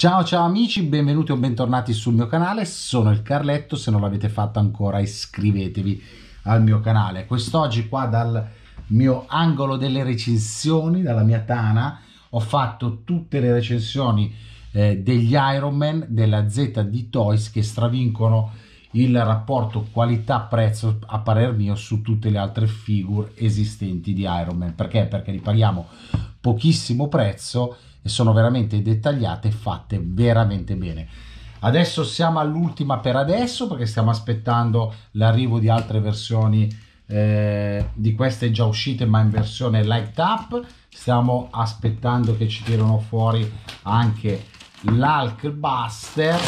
Ciao ciao amici, benvenuti o bentornati sul mio canale, sono il Carletto, se non l'avete fatto ancora iscrivetevi al mio canale. Quest'oggi qua dal mio angolo delle recensioni, dalla mia tana, ho fatto tutte le recensioni eh, degli Iron Man della Z di Toys che stravincono il rapporto qualità-prezzo a parer mio su tutte le altre figure esistenti di Iron Man. Perché? Perché li paghiamo pochissimo prezzo e sono veramente dettagliate e fatte veramente bene. Adesso siamo all'ultima per adesso perché stiamo aspettando l'arrivo di altre versioni eh, di queste già uscite ma in versione light up. Stiamo aspettando che ci tirano fuori anche Buster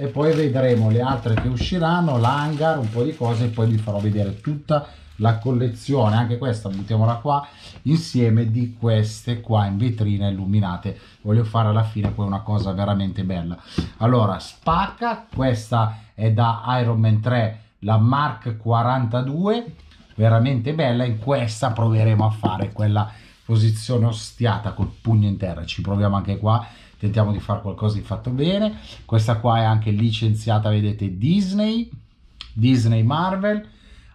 e poi vedremo le altre che usciranno, l'hangar, un po' di cose e poi vi farò vedere tutta la collezione, anche questa buttiamola qua, insieme di queste qua in vetrina illuminate. Voglio fare alla fine poi una cosa veramente bella. Allora, spacca, questa è da Iron Man 3, la Mark 42, veramente bella, in questa proveremo a fare quella posizione ostiata col pugno in terra. Ci proviamo anche qua, tentiamo di fare qualcosa di fatto bene. Questa qua è anche licenziata, vedete, Disney, Disney Marvel.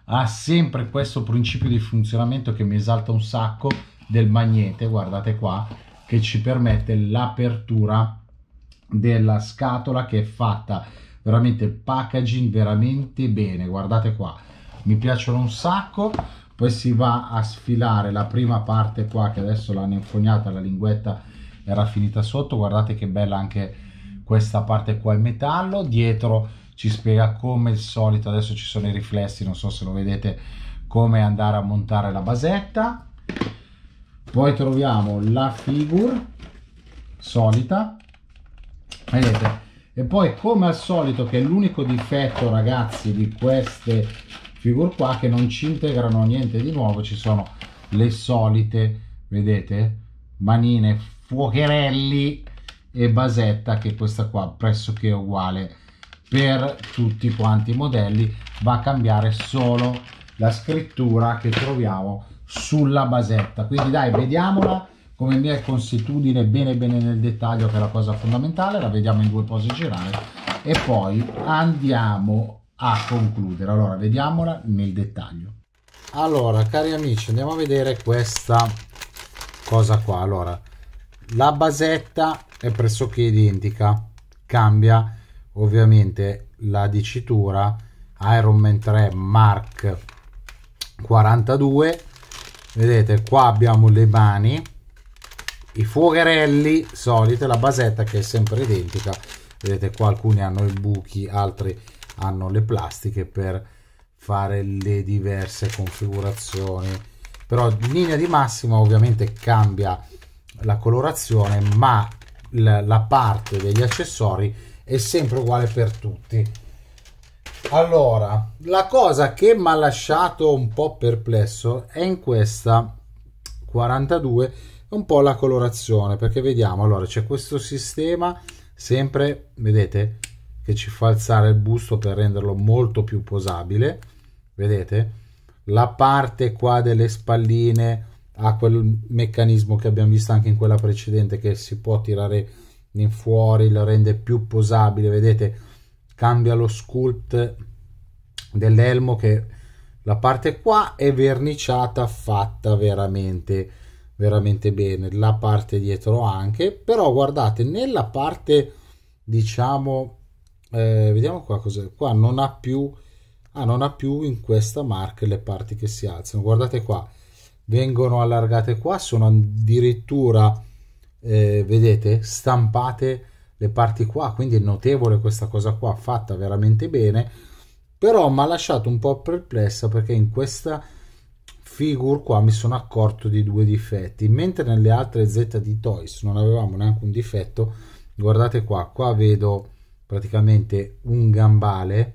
Ha sempre questo principio di funzionamento che mi esalta un sacco del magnete, guardate qua, che ci permette l'apertura della scatola che è fatta veramente packaging veramente bene, guardate qua. Mi piacciono un sacco poi si va a sfilare la prima parte qua che adesso l'hanno infognata, la linguetta era finita sotto, guardate che bella anche questa parte qua in metallo, dietro ci spiega come il solito, adesso ci sono i riflessi, non so se lo vedete, come andare a montare la basetta, poi troviamo la figure solita, vedete, e poi come al solito che è l'unico difetto ragazzi di queste figure qua che non ci integrano niente di nuovo ci sono le solite vedete manine fuocherelli e basetta che questa qua pressoché uguale per tutti quanti i modelli va a cambiare solo la scrittura che troviamo sulla basetta quindi dai vediamola come mia consuetudine bene bene nel dettaglio che è la cosa fondamentale la vediamo in due pose girare e poi andiamo a concludere. Allora, vediamola nel dettaglio. Allora, cari amici, andiamo a vedere questa cosa qua. Allora, la basetta è pressoché identica, cambia ovviamente la dicitura Iron Man 3 Mark 42. Vedete, qua abbiamo le mani, i fuocherelli solite, la basetta che è sempre identica. Vedete, qua alcuni hanno i buchi, altri hanno le plastiche per fare le diverse configurazioni però in linea di massima ovviamente cambia la colorazione ma la parte degli accessori è sempre uguale per tutti allora la cosa che mi ha lasciato un po' perplesso è in questa 42 un po' la colorazione perché vediamo allora c'è questo sistema sempre vedete che ci fa alzare il busto per renderlo molto più posabile vedete la parte qua delle spalline ha quel meccanismo che abbiamo visto anche in quella precedente che si può tirare in fuori lo rende più posabile vedete cambia lo sculpt dell'elmo che la parte qua è verniciata fatta veramente veramente bene la parte dietro anche però guardate nella parte diciamo eh, vediamo qua cos'è qua non ha più ah, non ha più in questa marca le parti che si alzano guardate qua vengono allargate qua sono addirittura eh, vedete stampate le parti qua quindi è notevole questa cosa qua fatta veramente bene però mi ha lasciato un po' perplessa perché in questa figure qua mi sono accorto di due difetti mentre nelle altre Z di Toys non avevamo neanche un difetto guardate qua qua vedo praticamente un gambale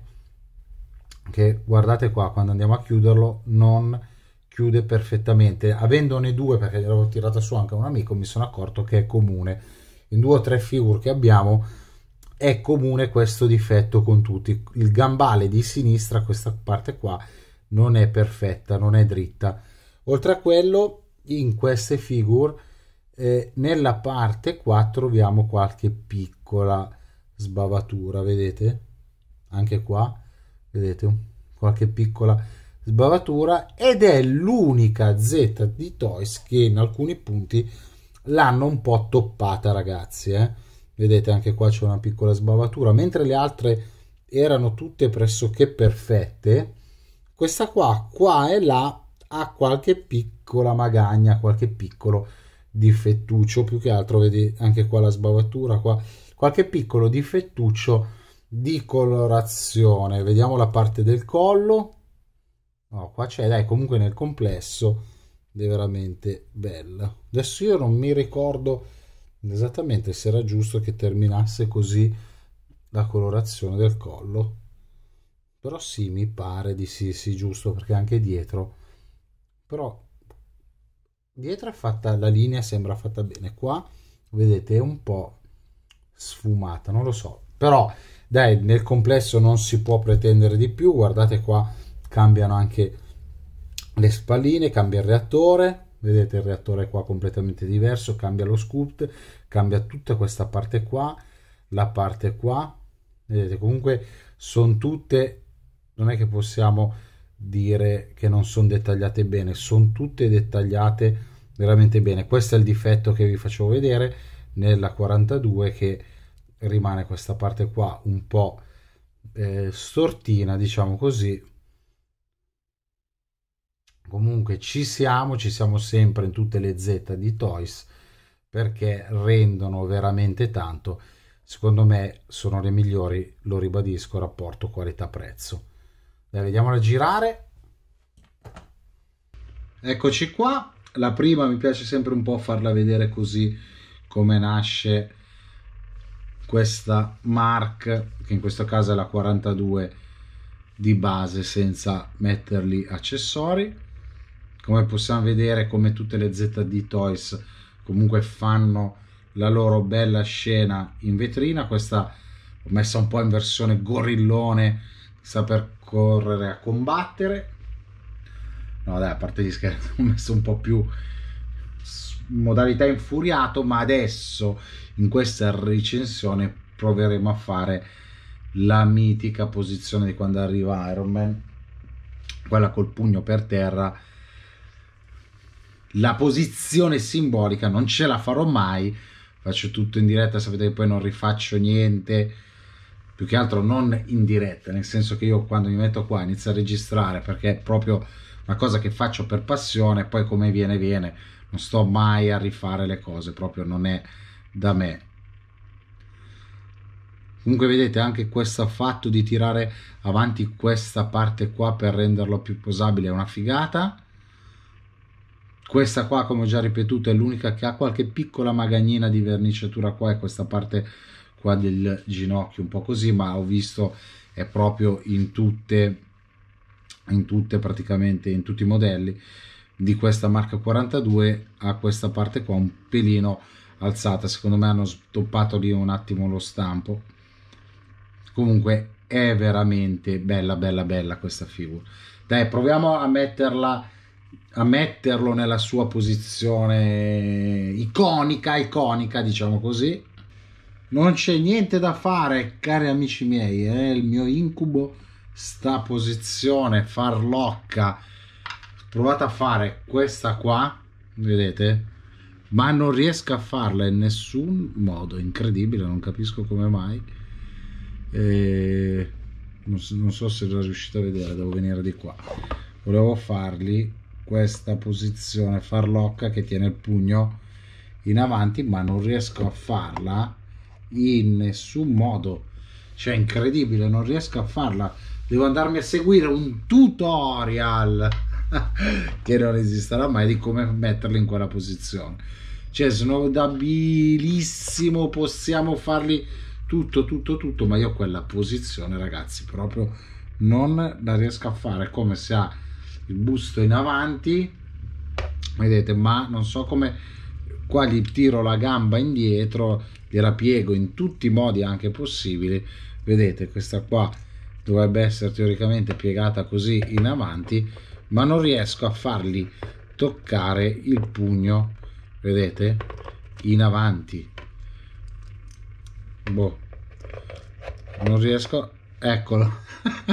che guardate qua quando andiamo a chiuderlo non chiude perfettamente avendone due perché l'avevo tirata su anche un amico mi sono accorto che è comune in due o tre figure che abbiamo è comune questo difetto con tutti il gambale di sinistra questa parte qua non è perfetta non è dritta oltre a quello in queste figure eh, nella parte qua troviamo qualche piccola sbavatura, vedete? Anche qua, vedete, qualche piccola sbavatura ed è l'unica Z di Toys che in alcuni punti l'hanno un po' toppata ragazzi, eh? Vedete anche qua c'è una piccola sbavatura, mentre le altre erano tutte pressoché perfette, questa qua, qua e là, ha qualche piccola magagna, qualche piccolo difettuccio, più che altro vedi anche qua la sbavatura, qua qualche piccolo difettuccio di colorazione. Vediamo la parte del collo. Oh, qua c'è, dai, comunque nel complesso è veramente bella. Adesso io non mi ricordo esattamente se era giusto che terminasse così la colorazione del collo. Però sì, mi pare di sì, sì, giusto, perché anche dietro. Però dietro è fatta, la linea sembra fatta bene. Qua, vedete, è un po' sfumata, non lo so. Però dai, nel complesso non si può pretendere di più. Guardate qua, cambiano anche le spalline, cambia il reattore. Vedete il reattore qua completamente diverso, cambia lo sculpt, cambia tutta questa parte qua, la parte qua. Vedete, comunque sono tutte, non è che possiamo dire che non sono dettagliate bene, sono tutte dettagliate veramente bene. Questo è il difetto che vi facevo vedere nella 42 che rimane questa parte qua un po' eh, stortina, diciamo così. Comunque ci siamo, ci siamo sempre in tutte le Z di Toys perché rendono veramente tanto. Secondo me sono le migliori, lo ribadisco, rapporto qualità-prezzo. Dai, vediamola girare. Eccoci qua. La prima mi piace sempre un po' farla vedere così come nasce questa Mark, che in questo caso è la 42 di base senza metterli accessori. Come possiamo vedere, come tutte le ZD Toys comunque fanno la loro bella scena in vetrina, questa ho messa un po' in versione gorillone, sta per correre a combattere. No dai, a parte gli scherzi, ho messo un po' più modalità infuriato, ma adesso in questa recensione proveremo a fare la mitica posizione di quando arriva Iron Man, quella col pugno per terra. La posizione simbolica non ce la farò mai, faccio tutto in diretta, sapete che poi non rifaccio niente, più che altro non in diretta, nel senso che io quando mi metto qua inizio a registrare perché è proprio una cosa che faccio per passione, poi come viene viene, non sto mai a rifare le cose, proprio non è da me. Comunque vedete anche questo fatto di tirare avanti questa parte qua per renderlo più posabile è una figata. Questa qua, come ho già ripetuto, è l'unica che ha qualche piccola magagnina di verniciatura qua e questa parte qua del ginocchio, un po' così, ma ho visto è proprio in tutte, in tutte praticamente, in tutti i modelli di questa marca 42 a questa parte qua un pelino alzata secondo me hanno stoppato lì un attimo lo stampo comunque è veramente bella bella bella questa figura dai proviamo a metterla a metterlo nella sua posizione iconica iconica diciamo così non c'è niente da fare cari amici miei è eh? il mio incubo sta posizione farlocca provate a fare questa qua vedete ma non riesco a farla in nessun modo incredibile non capisco come mai e... non, so, non so se la riuscite a vedere devo venire di qua volevo fargli questa posizione farlocca che tiene il pugno in avanti ma non riesco a farla in nessun modo cioè incredibile non riesco a farla devo andarmi a seguire un tutorial che non esisterà mai di come metterli in quella posizione cioè sono dabilissimo possiamo farli tutto tutto tutto ma io quella posizione ragazzi proprio non la riesco a fare come se ha il busto in avanti vedete ma non so come qua gli tiro la gamba indietro gliela piego in tutti i modi anche possibili vedete questa qua dovrebbe essere teoricamente piegata così in avanti ma non riesco a fargli toccare il pugno vedete in avanti boh non riesco eccolo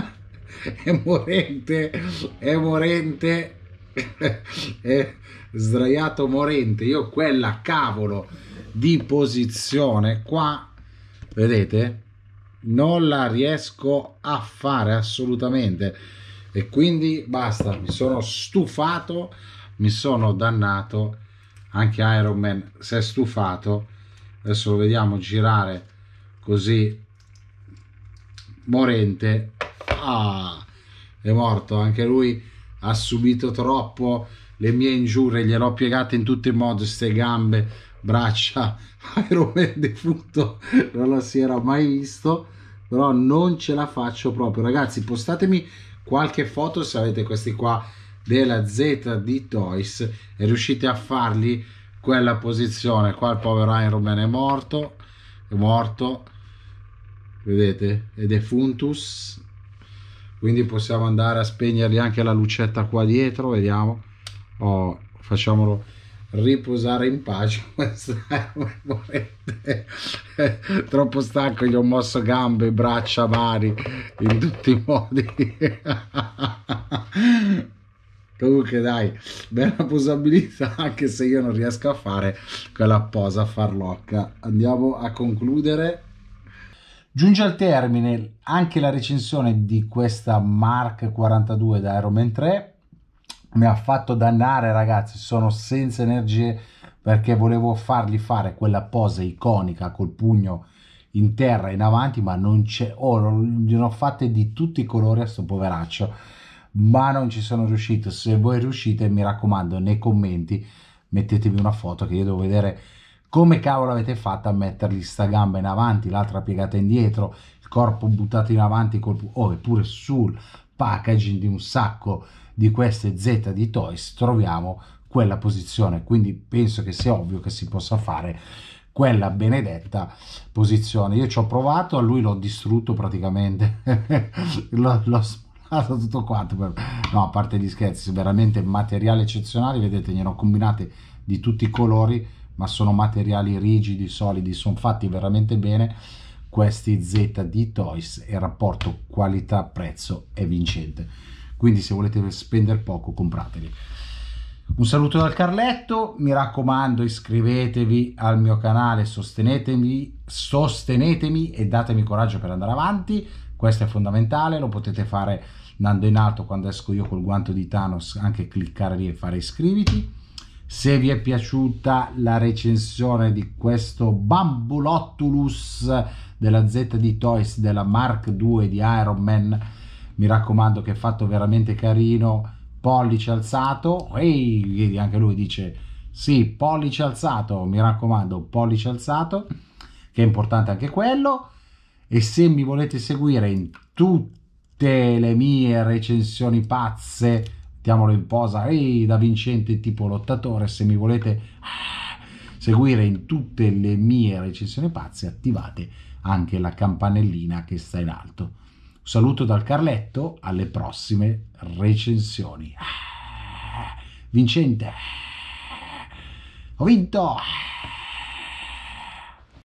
è morente è morente è sdraiato morente io quella cavolo di posizione qua vedete non la riesco a fare assolutamente e quindi basta, mi sono stufato, mi sono dannato, anche Iron Man si è stufato, adesso lo vediamo girare così morente, ah, è morto, anche lui ha subito troppo le mie ingiurie, gliel'ho piegate in tutti i modi, ste gambe, braccia, Iron Man defunto, non la si era mai visto, però non ce la faccio proprio, ragazzi postatemi qualche foto se avete questi qua della Z di Toys e riuscite a fargli quella posizione qua il povero Iron Man è morto è morto vedete è defuntus quindi possiamo andare a spegnergli anche la lucetta qua dietro vediamo oh, facciamolo riposare in pace troppo stanco gli ho mosso gambe braccia vari in tutti i modi comunque dai bella posabilità anche se io non riesco a fare quella posa farlocca andiamo a concludere Giunge al termine anche la recensione di questa Mark 42 da Iron Man 3 mi ha fatto dannare ragazzi sono senza energie perché volevo fargli fare quella pose iconica col pugno in terra in avanti ma non c'è ora oh, ne ho fatte di tutti i colori a sto poveraccio ma non ci sono riuscito se voi riuscite mi raccomando nei commenti mettetemi una foto che io devo vedere come cavolo avete fatto a mettergli sta gamba in avanti l'altra piegata indietro il corpo buttato in avanti col oh, eppure sul packaging di un sacco di queste Z di Toys troviamo quella posizione, quindi penso che sia ovvio che si possa fare quella benedetta posizione. Io ci ho provato, a lui l'ho distrutto praticamente, l'ho, l'ho sparato tutto quanto, per... no, a parte gli scherzi, veramente materiale eccezionale, vedete, ne ho combinate di tutti i colori, ma sono materiali rigidi, solidi, sono fatti veramente bene questi Z di Toys e il rapporto qualità-prezzo è vincente quindi se volete spendere poco comprateli. Un saluto dal Carletto, mi raccomando iscrivetevi al mio canale, sostenetemi, sostenetemi e datemi coraggio per andare avanti, questo è fondamentale, lo potete fare andando in alto quando esco io col guanto di Thanos, anche cliccare lì e fare iscriviti. Se vi è piaciuta la recensione di questo Bambulotulus della Z di Toys della Mark 2 di Iron Man, mi raccomando che è fatto veramente carino, pollice alzato, ehi, anche lui dice sì, pollice alzato, mi raccomando, pollice alzato, che è importante anche quello, e se mi volete seguire in tutte le mie recensioni pazze, mettiamolo in posa, ehi, da vincente tipo lottatore, se mi volete ah, seguire in tutte le mie recensioni pazze, attivate anche la campanellina che sta in alto saluto dal Carletto, alle prossime recensioni. Vincente, ho vinto!